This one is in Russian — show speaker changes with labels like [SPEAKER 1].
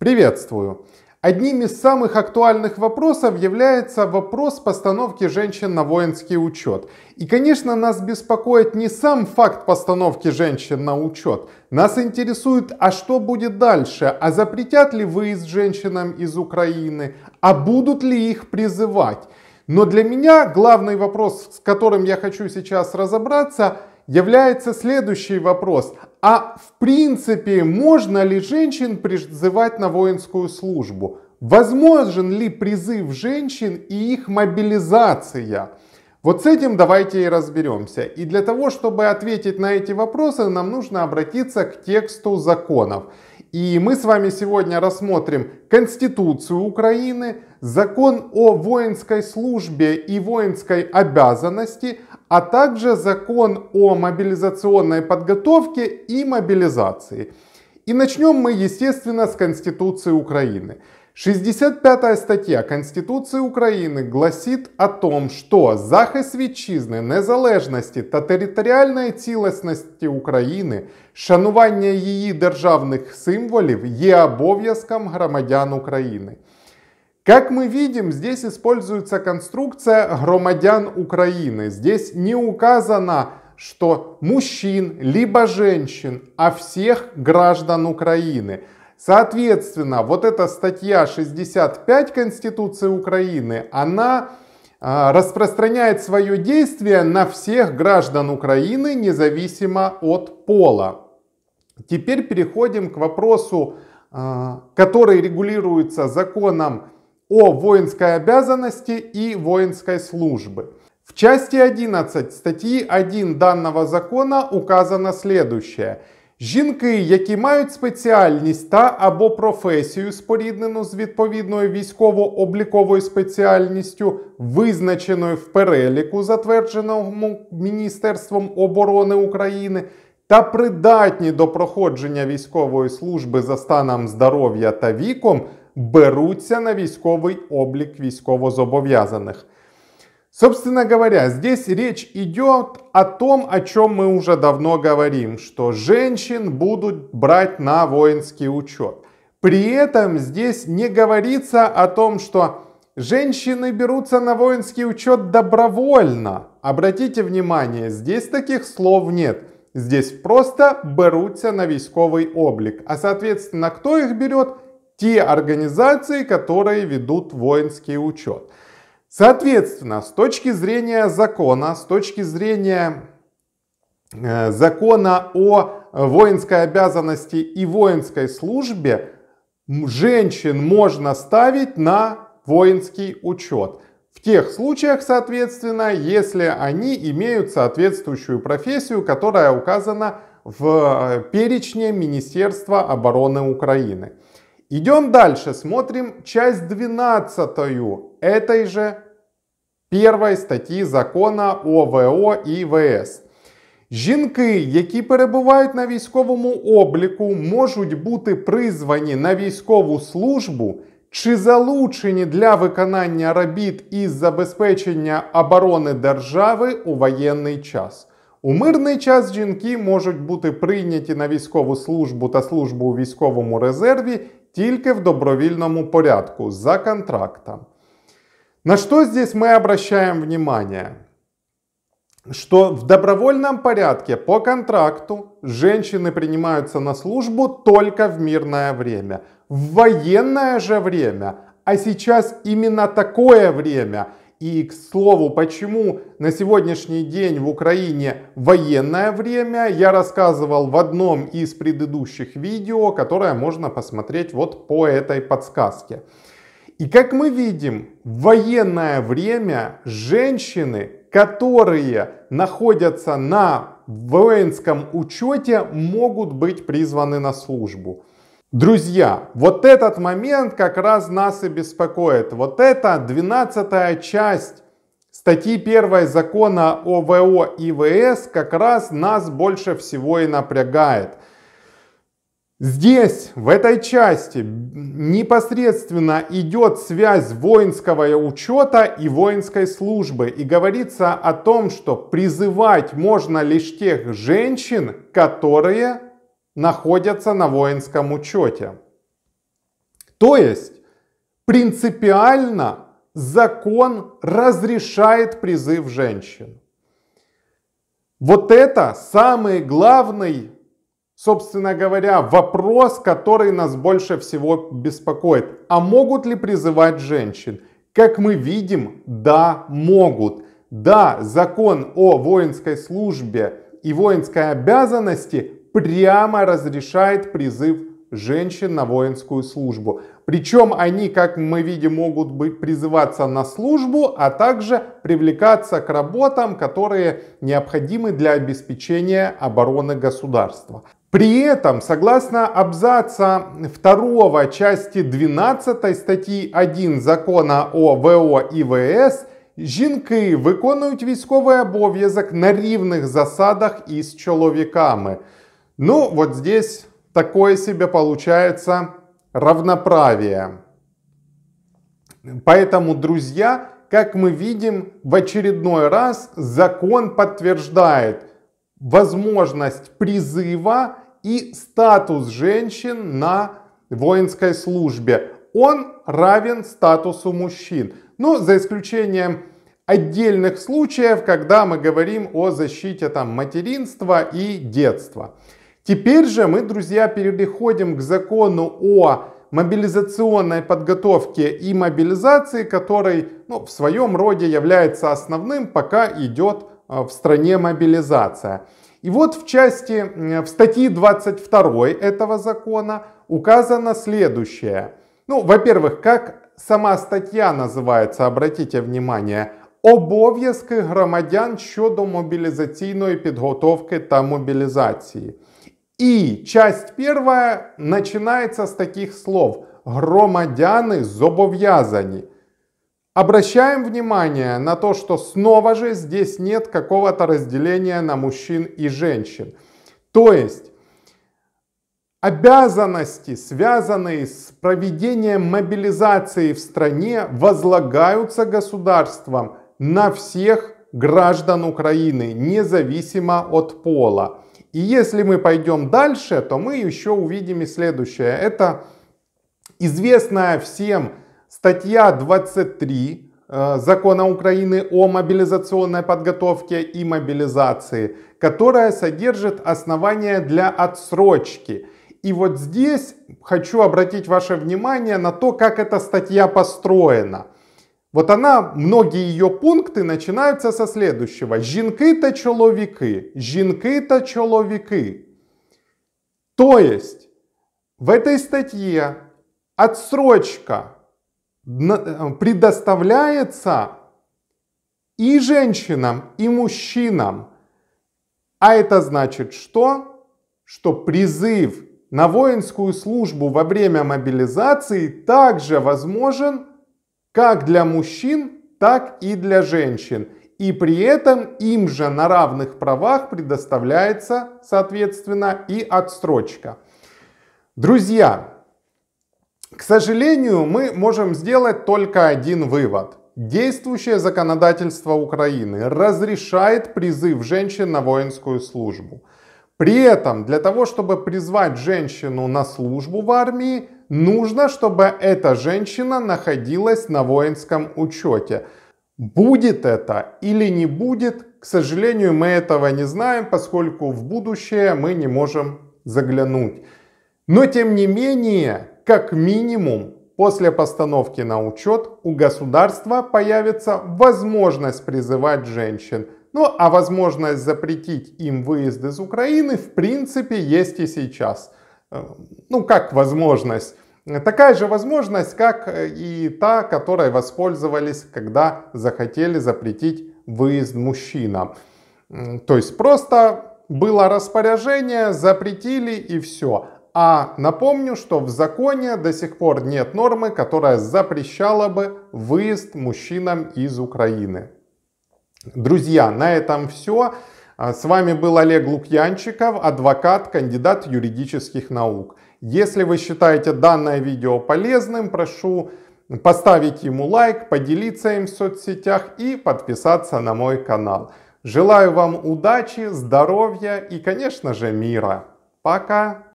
[SPEAKER 1] Приветствую! Одним из самых актуальных вопросов является вопрос постановки женщин на воинский учет. И, конечно, нас беспокоит не сам факт постановки женщин на учет. Нас интересует, а что будет дальше? А запретят ли выезд женщинам из Украины? А будут ли их призывать? Но для меня главный вопрос, с которым я хочу сейчас разобраться, является следующий вопрос а в принципе можно ли женщин призывать на воинскую службу? Возможен ли призыв женщин и их мобилизация? Вот с этим давайте и разберемся. И для того, чтобы ответить на эти вопросы, нам нужно обратиться к тексту законов. И мы с вами сегодня рассмотрим Конституцию Украины, закон о воинской службе и воинской обязанности – а также закон о мобилизационной подготовке и мобилизации. И начнем мы, естественно, с Конституции Украины. 65 статья Конституции Украины гласит о том, что захист вітчизни, незалежності та територіальної цілісності України, шанування її державних символів є обов'язком громадян України. Как мы видим, здесь используется конструкция громадян Украины. Здесь не указано, что мужчин либо женщин, а всех граждан Украины. Соответственно, вот эта статья 65 Конституции Украины, она э, распространяет свое действие на всех граждан Украины, независимо от пола. Теперь переходим к вопросу, э, который регулируется законом о воинской обязанности и воинской службы. В части 11 статьи 1 данного закона указано следує. Жінки, які мають спеціальність та або професію, споріднену з відповідною військово-обліковою спеціальністю, визначеною в переліку, затвердженому Міністерством оборони України, та придатні до проходження військової служби за станом здоров'я та віком. берутся на військовый облик військовозобов'язаних. Собственно говоря, здесь речь идет о том, о чем мы уже давно говорим, что женщин будут брать на воинский учет. При этом здесь не говорится о том, что женщины берутся на воинский учет добровольно. Обратите внимание, здесь таких слов нет. Здесь просто берутся на військовый облик. А соответственно, кто их берет – те организации, которые ведут воинский учет. Соответственно, с точки зрения закона, с точки зрения э, закона о воинской обязанности и воинской службе, женщин можно ставить на воинский учет. В тех случаях, соответственно, если они имеют соответствующую профессию, которая указана в э, перечне Министерства обороны Украины. Идем дальше, смотрим часть 12 этой же первой статьи закона ОВО і ВС. Жінки, які перебувають на військовому обліку, можуть бути призвані на військову службу чи залучені для виконання робіт із забезпечення оборони держави у воєнний час. У мирний час жінки можуть бути прийняті на військову службу та службу у військовому резерві тільки в добровільному порядку за контрактом. На что здесь мы обращаем внимание? Что в добровольном порядке по контракту женщины принимаются на службу только в мирное время. В военное же время, а сейчас именно такое время, и, к слову, почему на сегодняшний день в Украине военное время, я рассказывал в одном из предыдущих видео, которое можно посмотреть вот по этой подсказке. И как мы видим, в военное время женщины, которые находятся на воинском учете, могут быть призваны на службу. Друзья, вот этот момент как раз нас и беспокоит. Вот это 12 часть статьи 1 закона ОВО ИВС как раз нас больше всего и напрягает. Здесь, в этой части, непосредственно идет связь воинского учета и воинской службы. И говорится о том, что призывать можно лишь тех женщин, которые находятся на воинском учете. То есть принципиально закон разрешает призыв женщин. Вот это самый главный, собственно говоря, вопрос, который нас больше всего беспокоит. А могут ли призывать женщин? Как мы видим, да, могут. Да, закон о воинской службе и воинской обязанности прямо разрешает призыв женщин на воинскую службу. Причем они, как мы видим, могут быть призываться на службу, а также привлекаться к работам, которые необходимы для обеспечения обороны государства. При этом, согласно абзаца 2 части 12 статьи 1 закона о ВО и ВС, жінки виконують військовий обов'язок на рівних засадах із чоловіками – ну, вот здесь такое себе получается равноправие. Поэтому, друзья, как мы видим, в очередной раз закон подтверждает возможность призыва и статус женщин на воинской службе. Он равен статусу мужчин. Ну, за исключением отдельных случаев, когда мы говорим о защите там, материнства и детства. Теперь же мы, друзья, переходим к закону о мобилизационной подготовке и мобилизации, который ну, в своем роде является основным, пока идет э, в стране мобилизация. И вот в части, в статье 22 этого закона указано следующее. Ну, во-первых, как сама статья называется, обратите внимание, обов'язки громадян щодо мобілізаційної підготовки та мобілізації. И часть первая начинается с таких слов. Громадяны зобовязані. Обращаем внимание на то, что снова же здесь нет какого-то разделения на мужчин и женщин. То есть обязанности, связанные с проведением мобилизации в стране, возлагаются государством на всех граждан Украины, независимо от пола. И если мы пойдем дальше, то мы еще увидим и следующее. Это известная всем статья 23 э, закона Украины о мобилизационной подготовке и мобилизации, которая содержит основания для отсрочки. И вот здесь хочу обратить ваше внимание на то, как эта статья построена – вот она, многие ее пункты начинаются со следующего. Жінки то чоловіки, жінки то чоловіки. То есть, в этой статье отсрочка э, предоставляется и женщинам, и мужчинам. А это значит что? Что призыв на воинскую службу во время мобилизации также возможен – как для мужчин, так и для женщин. И при этом им же на равных правах предоставляется, соответственно, и отстрочка. Друзья, к сожалению, мы можем сделать только один вывод. Действующее законодательство Украины разрешает призыв женщин на воинскую службу. При этом, для того, чтобы призвать женщину на службу в армии, нужно, чтобы эта женщина находилась на воинском учете. Будет это или не будет, к сожалению, мы этого не знаем, поскольку в будущее мы не можем заглянуть. Но тем не менее, как минимум, после постановки на учет у государства появится возможность призывать женщин. Ну а возможность запретить им выезд из Украины в принципе есть и сейчас – ну как возможность, такая же возможность, как э, и та, которой воспользовались, когда захотели запретить выезд мужчинам. То есть просто было распоряжение, запретили и все. А напомню, что в законе до сих пор нет нормы, которая запрещала бы выезд мужчинам из Украины. Друзья, на этом все. А с вами был Олег Лукьянчиков, адвокат, кандидат юридических наук. Если вы считаете данное видео полезным, прошу поставить ему лайк, поделиться им в соцсетях и подписаться на мой канал. Желаю вам удачи, здоровья и, конечно же, мира. Пока!